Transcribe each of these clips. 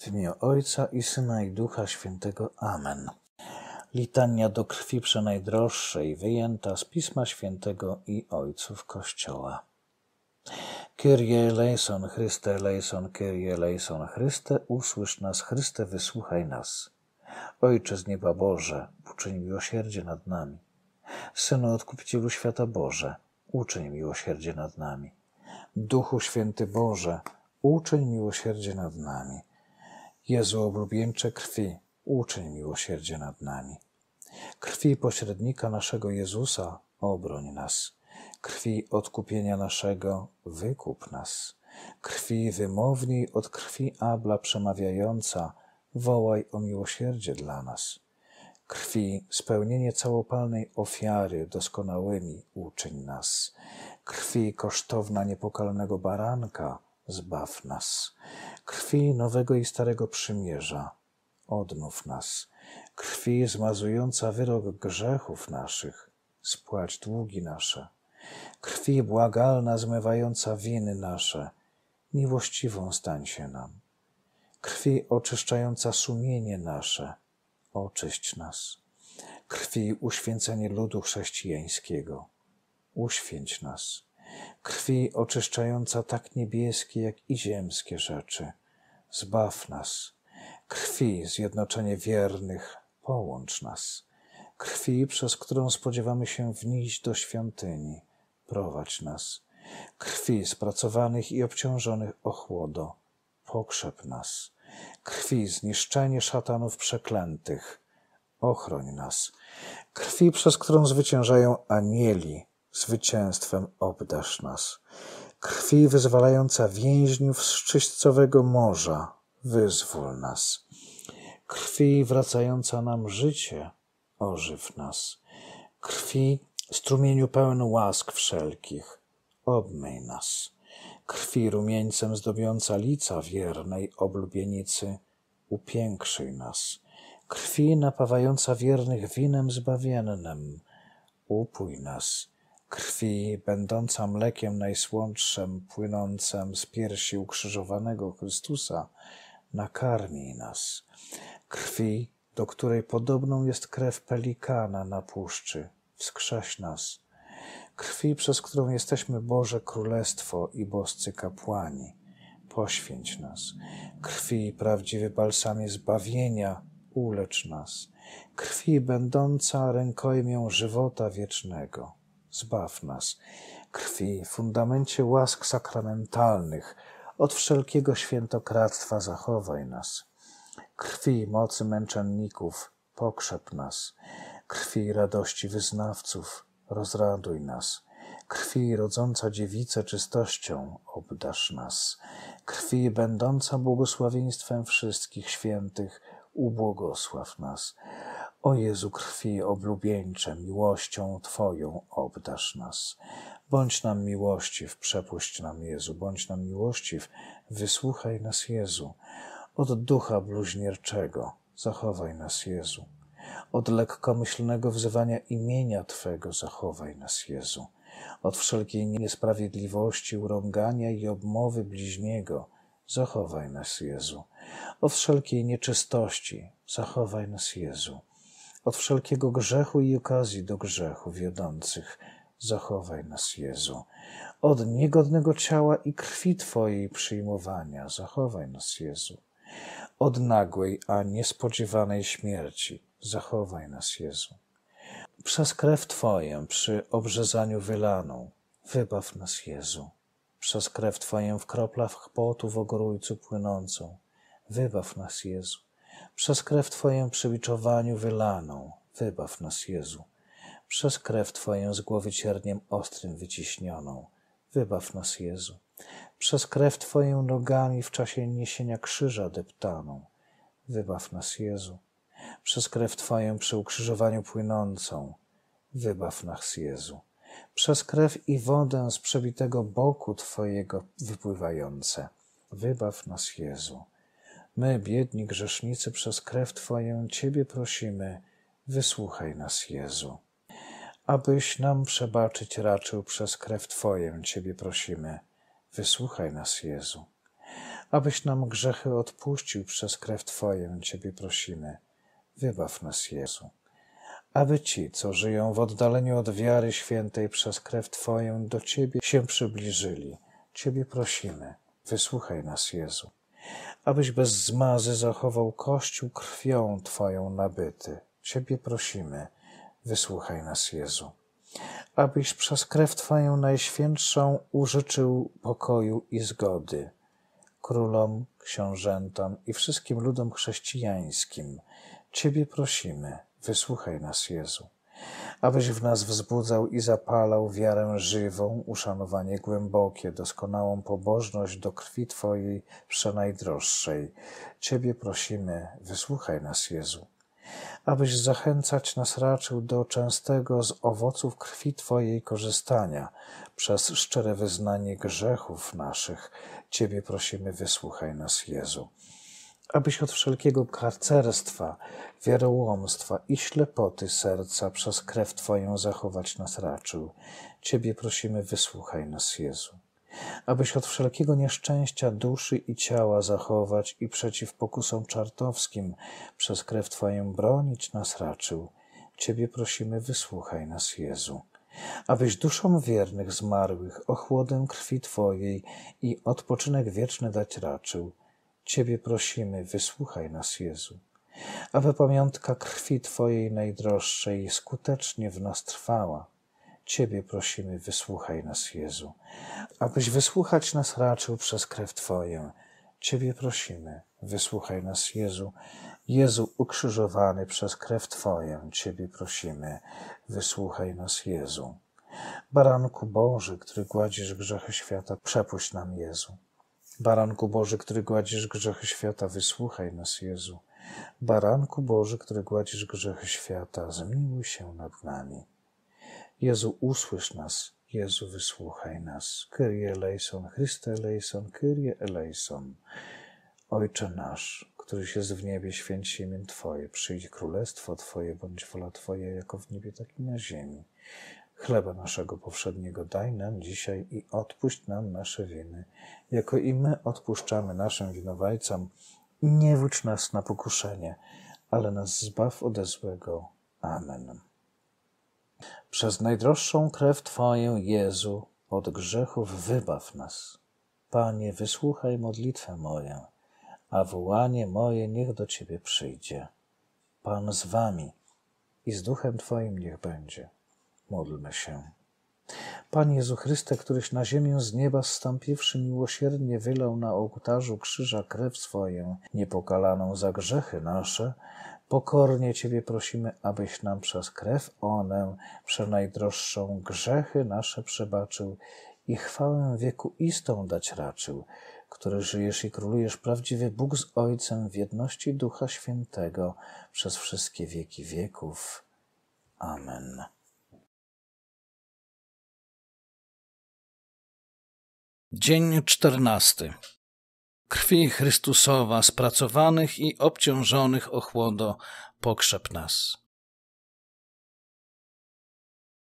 W imię Ojca i Syna i Ducha Świętego. Amen. Litania do krwi przenajdroższej, wyjęta z Pisma Świętego i Ojców Kościoła. Kyrie eleison, Chryste eleison, Kyrie eleison, Chryste, usłysz nas, Chryste, wysłuchaj nas. Ojcze z nieba Boże, uczyń miłosierdzie nad nami. Synu Odkupicielu Świata Boże, uczyń miłosierdzie nad nami. Duchu Święty Boże, uczyń miłosierdzie nad nami. Jezu oblubieńcze krwi, uczyń miłosierdzie nad nami. Krwi pośrednika naszego Jezusa, obroń nas. Krwi odkupienia naszego, wykup nas. Krwi wymowniej od krwi Abla przemawiająca, wołaj o miłosierdzie dla nas. Krwi spełnienie całopalnej ofiary doskonałymi uczyń nas. Krwi kosztowna niepokalnego baranka, zbaw nas. Krwi nowego i starego przymierza, odnów nas. Krwi zmazująca wyrok grzechów naszych, spłać długi nasze. Krwi błagalna zmywająca winy nasze, miłościwą stań się nam. Krwi oczyszczająca sumienie nasze, oczyść nas. Krwi uświęcenie ludu chrześcijańskiego, uświęć nas krwi oczyszczająca tak niebieskie, jak i ziemskie rzeczy. Zbaw nas. Krwi, zjednoczenie wiernych, połącz nas. Krwi, przez którą spodziewamy się wnieść do świątyni, prowadź nas. Krwi spracowanych i obciążonych ochłodo, pokrzep nas. Krwi, zniszczenie szatanów przeklętych, ochroń nas. Krwi, przez którą zwyciężają anieli, zwycięstwem obdasz nas. Krwi wyzwalająca więźniów z czyśćcowego morza, wyzwól nas. Krwi wracająca nam życie, ożyw nas. Krwi strumieniu pełen łask wszelkich, obmyj nas. Krwi rumieńcem zdobiąca lica wiernej oblubienicy, upiększyj nas. Krwi napawająca wiernych winem zbawiennym, upój nas krwi, będąca mlekiem najsłodszym płynącym z piersi ukrzyżowanego Chrystusa, nakarmi nas. Krwi, do której podobną jest krew pelikana na puszczy, wskrześ nas. Krwi, przez którą jesteśmy Boże Królestwo i boscy kapłani, poświęć nas. Krwi, prawdziwy balsamie zbawienia, ulecz nas. Krwi, będąca rękojmią żywota wiecznego, zbaw nas. Krwi, fundamencie łask sakramentalnych, od wszelkiego świętokradztwa zachowaj nas. Krwi mocy męczenników, pokrzep nas. Krwi radości wyznawców, rozraduj nas. Krwi rodząca dziewicę czystością, obdasz nas. Krwi będąca błogosławieństwem wszystkich świętych, ubłogosław nas. O Jezu krwi oblubieńcze, miłością Twoją obdarz nas. Bądź nam miłościw, przepuść nam Jezu, bądź nam miłościw, wysłuchaj nas Jezu. Od ducha bluźnierczego zachowaj nas Jezu. Od lekkomyślnego wzywania imienia Twego zachowaj nas Jezu. Od wszelkiej niesprawiedliwości, urągania i obmowy bliźniego zachowaj nas Jezu. Od wszelkiej nieczystości zachowaj nas Jezu od wszelkiego grzechu i okazji do grzechu wiodących. Zachowaj nas, Jezu. Od niegodnego ciała i krwi Twojej przyjmowania, zachowaj nas, Jezu. Od nagłej, a niespodziewanej śmierci, zachowaj nas, Jezu. Przez krew Twoją przy obrzezaniu wylaną, wybaw nas, Jezu. Przez krew Twoją w kroplach potu w ogorójcu płynącą, wybaw nas, Jezu przez krew Twoją przy wylaną, wybaw nas, Jezu. Przez krew Twoją z głowy cierniem ostrym wyciśnioną, wybaw nas, Jezu. Przez krew Twoją nogami w czasie niesienia krzyża deptaną, wybaw nas, Jezu. Przez krew Twoją przy ukrzyżowaniu płynącą, wybaw nas, Jezu. Przez krew i wodę z przebitego boku Twojego wypływające, wybaw nas, Jezu My, biedni grzesznicy, przez krew Twoją Ciebie prosimy, wysłuchaj nas, Jezu. Abyś nam przebaczyć raczył przez krew Twoją Ciebie prosimy, wysłuchaj nas, Jezu. Abyś nam grzechy odpuścił przez krew Twoją Ciebie prosimy, wybaw nas, Jezu. Aby ci, co żyją w oddaleniu od wiary świętej przez krew Twoją, do Ciebie się przybliżyli. Ciebie prosimy, wysłuchaj nas, Jezu abyś bez zmazy zachował Kościół krwią Twoją nabyty. Ciebie prosimy, wysłuchaj nas, Jezu. Abyś przez krew Twoją najświętszą użyczył pokoju i zgody królom, książętom i wszystkim ludom chrześcijańskim. Ciebie prosimy, wysłuchaj nas, Jezu abyś w nas wzbudzał i zapalał wiarę żywą, uszanowanie głębokie, doskonałą pobożność do krwi Twojej przenajdroższej. Ciebie prosimy, wysłuchaj nas, Jezu. Abyś zachęcać nas raczył do częstego z owoców krwi Twojej korzystania przez szczere wyznanie grzechów naszych. Ciebie prosimy, wysłuchaj nas, Jezu abyś od wszelkiego karcerstwa, wiarołomstwa i ślepoty serca przez krew Twoją zachować nas raczył. Ciebie prosimy, wysłuchaj nas, Jezu. Abyś od wszelkiego nieszczęścia duszy i ciała zachować i przeciw pokusom czartowskim przez krew Twoją bronić nas raczył. Ciebie prosimy, wysłuchaj nas, Jezu abyś duszom wiernych zmarłych ochłodę krwi Twojej i odpoczynek wieczny dać raczył. Ciebie prosimy, wysłuchaj nas, Jezu, aby pamiątka krwi Twojej najdroższej skutecznie w nas trwała. Ciebie prosimy, wysłuchaj nas, Jezu, abyś wysłuchać nas raczył przez krew Twoją. Ciebie prosimy, wysłuchaj nas, Jezu. Jezu ukrzyżowany przez krew Twoją, Ciebie prosimy, wysłuchaj nas, Jezu. Baranku Boży, który gładzisz grzechy świata, przepuść nam, Jezu. Baranku Boży, który gładzisz grzechy świata, wysłuchaj nas, Jezu. Baranku Boży, który gładzisz grzechy świata, zmiłuj się nad nami. Jezu, usłysz nas. Jezu, wysłuchaj nas. Kyrie eleison, Chryste eleison, Kyrie eleison. Ojcze nasz, któryś jest w niebie, święć imię Twoje, przyjdź królestwo Twoje, bądź wola Twoja, jako w niebie, tak i na ziemi. Chleba naszego powszedniego daj nam dzisiaj i odpuść nam nasze winy, jako i my odpuszczamy naszym winowajcom. I nie wódź nas na pokuszenie, ale nas zbaw ode złego. Amen. Przez najdroższą krew Twoją, Jezu, od grzechów wybaw nas. Panie, wysłuchaj modlitwę moją, a wołanie moje niech do Ciebie przyjdzie. Pan z Wami i z duchem Twoim niech będzie. Módlmy się. Panie Jezu Chryste, któryś na ziemię z nieba zstąpiwszy miłosiernie wylał na ołtarzu krzyża krew swoją, niepokalaną za grzechy nasze, pokornie Ciebie prosimy, abyś nam przez krew onę, przenajdroższą, grzechy nasze przebaczył i chwałę wieku istą dać raczył, który żyjesz i królujesz prawdziwy Bóg z Ojcem w jedności Ducha Świętego przez wszystkie wieki wieków. Amen. Dzień czternasty. Krwi Chrystusowa spracowanych i obciążonych ochłodo pokrzep nas.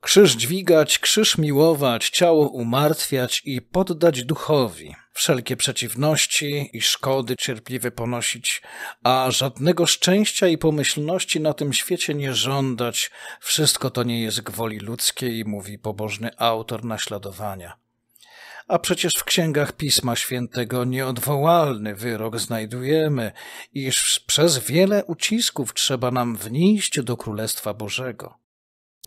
Krzyż dźwigać, krzyż miłować, ciało umartwiać i poddać duchowi, wszelkie przeciwności i szkody cierpliwie ponosić, a żadnego szczęścia i pomyślności na tym świecie nie żądać, wszystko to nie jest gwoli ludzkiej, mówi pobożny autor naśladowania a przecież w księgach Pisma Świętego nieodwołalny wyrok znajdujemy, iż przez wiele ucisków trzeba nam wnieść do Królestwa Bożego.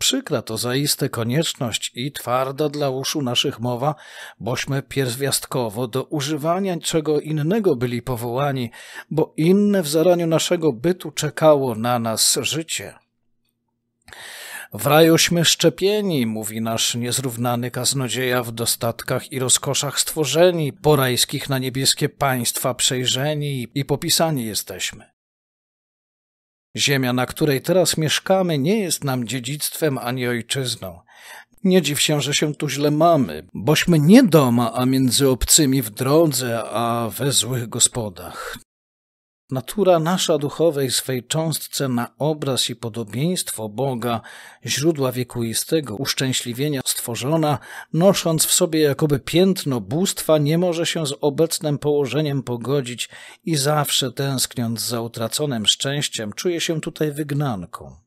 Przykra to zaiste konieczność i twarda dla uszu naszych mowa, bośmy pierwiastkowo do używania czego innego byli powołani, bo inne w zaraniu naszego bytu czekało na nas życie. W rajuśmy szczepieni, mówi nasz niezrównany kaznodzieja w dostatkach i rozkoszach stworzeni, porajskich na niebieskie państwa przejrzeni i popisani jesteśmy. Ziemia, na której teraz mieszkamy, nie jest nam dziedzictwem ani ojczyzną. Nie dziw się, że się tu źle mamy, bośmy nie doma, a między obcymi w drodze, a we złych gospodach. Natura nasza duchowej swej cząstce na obraz i podobieństwo Boga, źródła wiekuistego uszczęśliwienia stworzona, nosząc w sobie jakoby piętno bóstwa, nie może się z obecnym położeniem pogodzić i zawsze tęskniąc za utraconym szczęściem, czuje się tutaj wygnanką.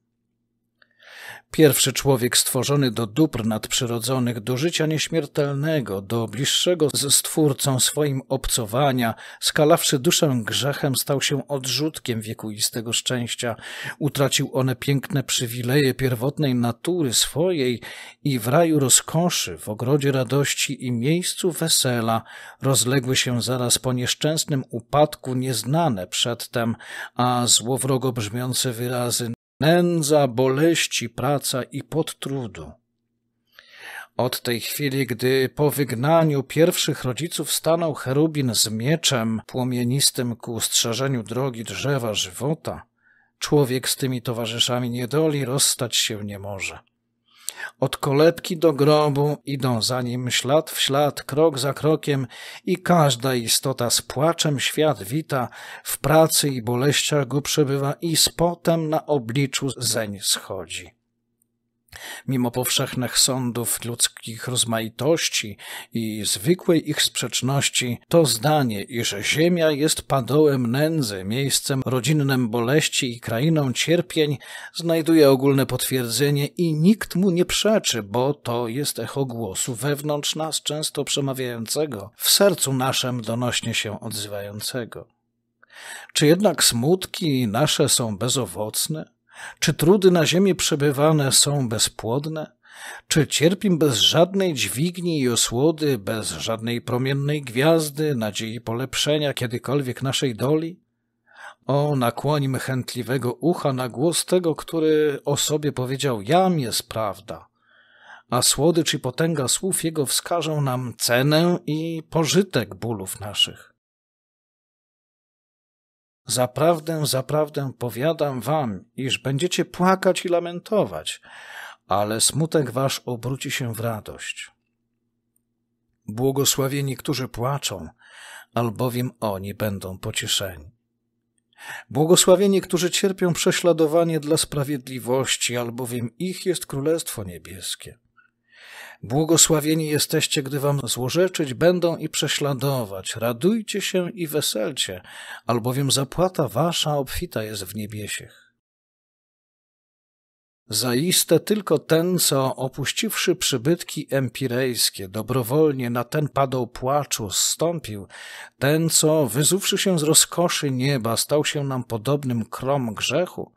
Pierwszy człowiek stworzony do dóbr nadprzyrodzonych, do życia nieśmiertelnego, do bliższego ze Stwórcą swoim obcowania, skalawszy duszę grzechem, stał się odrzutkiem wiekuistego szczęścia. Utracił one piękne przywileje pierwotnej natury swojej i w raju rozkoszy, w ogrodzie radości i miejscu wesela rozległy się zaraz po nieszczęsnym upadku nieznane przedtem, a złowrogo brzmiące wyrazy nędza, boleści, praca i podtrudu. Od tej chwili, gdy po wygnaniu pierwszych rodziców stanął cherubin z mieczem płomienistym ku strzeżeniu drogi drzewa żywota, człowiek z tymi towarzyszami niedoli rozstać się nie może. Od kolebki do grobu idą za nim ślad w ślad, krok za krokiem i każda istota z płaczem świat wita, w pracy i boleściach go przebywa i z potem na obliczu zeń schodzi. Mimo powszechnych sądów ludzkich rozmaitości i zwykłej ich sprzeczności, to zdanie, iż Ziemia jest padołem nędzy, miejscem rodzinnym boleści i krainą cierpień, znajduje ogólne potwierdzenie i nikt mu nie przeczy, bo to jest echo głosu wewnątrz nas często przemawiającego, w sercu naszym donośnie się odzywającego. Czy jednak smutki nasze są bezowocne? Czy trudy na ziemi przebywane są bezpłodne? Czy cierpim bez żadnej dźwigni i osłody, bez żadnej promiennej gwiazdy, nadziei polepszenia kiedykolwiek naszej doli? O, nakłoń chętliwego ucha na głos tego, który o sobie powiedział: Jam jest prawda. A słodycz i potęga słów jego wskażą nam cenę i pożytek bólów naszych. Zaprawdę, zaprawdę powiadam wam, iż będziecie płakać i lamentować, ale smutek wasz obróci się w radość. Błogosławieni, którzy płaczą, albowiem oni będą pocieszeni. Błogosławieni, którzy cierpią prześladowanie dla sprawiedliwości, albowiem ich jest Królestwo Niebieskie. Błogosławieni jesteście, gdy wam złorzeczyć będą i prześladować. Radujcie się i weselcie, albowiem zapłata wasza obfita jest w niebiesiech. Zaiste tylko ten, co opuściwszy przybytki empirejskie, dobrowolnie na ten padał płaczu zstąpił, ten, co wyzuwszy się z rozkoszy nieba, stał się nam podobnym krom grzechu,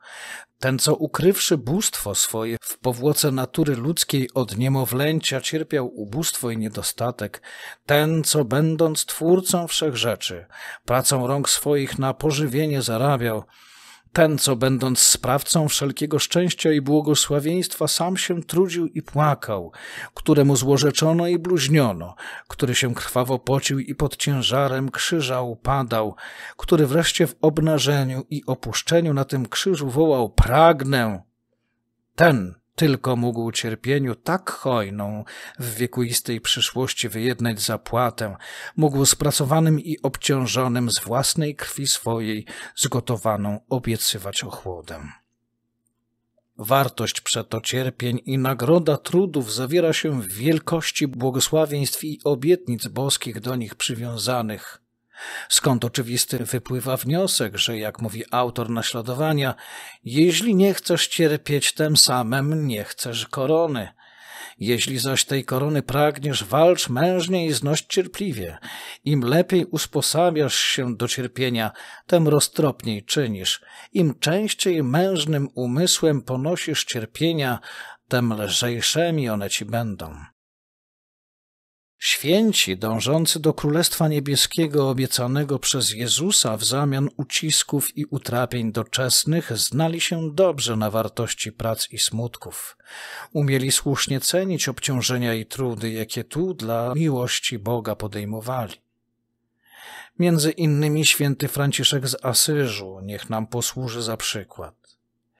ten, co ukrywszy bóstwo swoje w powłoce natury ludzkiej od niemowlęcia cierpiał ubóstwo i niedostatek, ten, co będąc twórcą wszech rzeczy, pracą rąk swoich na pożywienie zarabiał, ten, co będąc sprawcą wszelkiego szczęścia i błogosławieństwa, sam się trudził i płakał, któremu złorzeczono i bluźniono, który się krwawo pocił i pod ciężarem krzyża upadał, który wreszcie w obnażeniu i opuszczeniu na tym krzyżu wołał: Pragnę! Ten tylko mógł cierpieniu tak hojną w wiekuistej przyszłości wyjednać zapłatę, mógł spracowanym i obciążonym z własnej krwi swojej zgotowaną obiecywać ochłodę. Wartość przeto cierpień i nagroda trudów zawiera się w wielkości błogosławieństw i obietnic boskich do nich przywiązanych – Skąd oczywisty wypływa wniosek, że jak mówi autor naśladowania, jeśli nie chcesz cierpieć, tym samym nie chcesz korony. Jeśli zaś tej korony pragniesz, walcz mężnie i znoś cierpliwie. Im lepiej usposabiasz się do cierpienia, tym roztropniej czynisz. Im częściej mężnym umysłem ponosisz cierpienia, tem lżejszymi one ci będą. Święci, dążący do Królestwa Niebieskiego obiecanego przez Jezusa w zamian ucisków i utrapień doczesnych, znali się dobrze na wartości prac i smutków. Umieli słusznie cenić obciążenia i trudy, jakie tu dla miłości Boga podejmowali. Między innymi święty Franciszek z Asyżu, niech nam posłuży za przykład.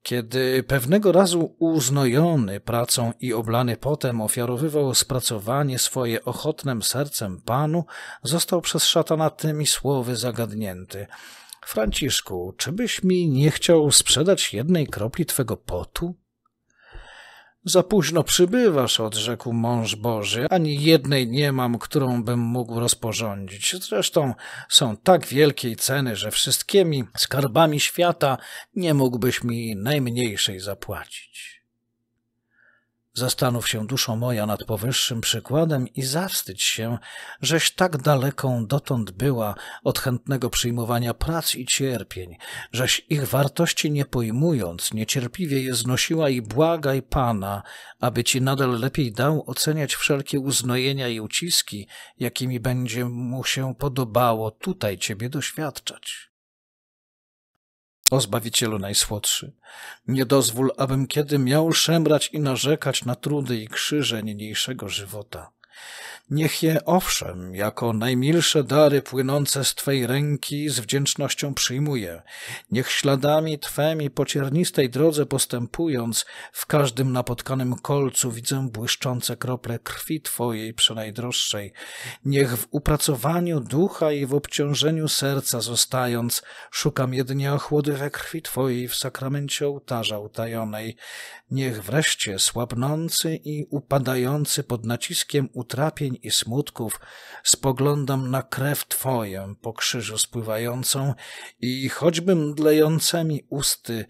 Kiedy pewnego razu uznojony pracą i oblany potem ofiarowywał spracowanie swoje ochotnem sercem Panu, został przez szatana tymi słowy zagadnięty. Franciszku, czy byś mi nie chciał sprzedać jednej kropli twego potu? Za późno przybywasz, odrzekł mąż Boży. Ani jednej nie mam, którą bym mógł rozporządzić. Zresztą są tak wielkiej ceny, że wszystkimi skarbami świata nie mógłbyś mi najmniejszej zapłacić. Zastanów się, duszo moja, nad powyższym przykładem i zawstydź się, żeś tak daleką dotąd była od chętnego przyjmowania prac i cierpień, żeś ich wartości nie pojmując, niecierpliwie je znosiła i błagaj Pana, aby ci nadal lepiej dał oceniać wszelkie uznojenia i uciski, jakimi będzie mu się podobało tutaj ciebie doświadczać o Zbawicielu Najsłodszy. Nie dozwól, abym kiedy miał szemrać i narzekać na trudy i krzyże niniejszego żywota. Niech je, owszem, jako najmilsze dary płynące z Twej ręki z wdzięcznością przyjmuję. Niech śladami Twemi po ciernistej drodze postępując, w każdym napotkanym kolcu widzę błyszczące krople krwi Twojej przenajdroższej. Niech w upracowaniu ducha i w obciążeniu serca zostając, szukam jedynie ochłody we krwi Twojej w sakramencie ołtarza utajonej. Niech wreszcie słabnący i upadający pod naciskiem utrapień i smutków, spoglądam na krew Twoją po krzyżu spływającą i choćbym dlejącymi usty,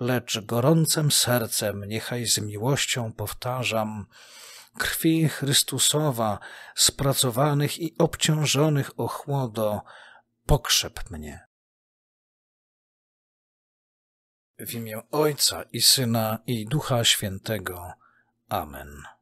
lecz gorącym sercem, niechaj z miłością powtarzam, krwi Chrystusowa, spracowanych i obciążonych o chłodo, pokrzep mnie. W imię Ojca i Syna i Ducha Świętego. Amen.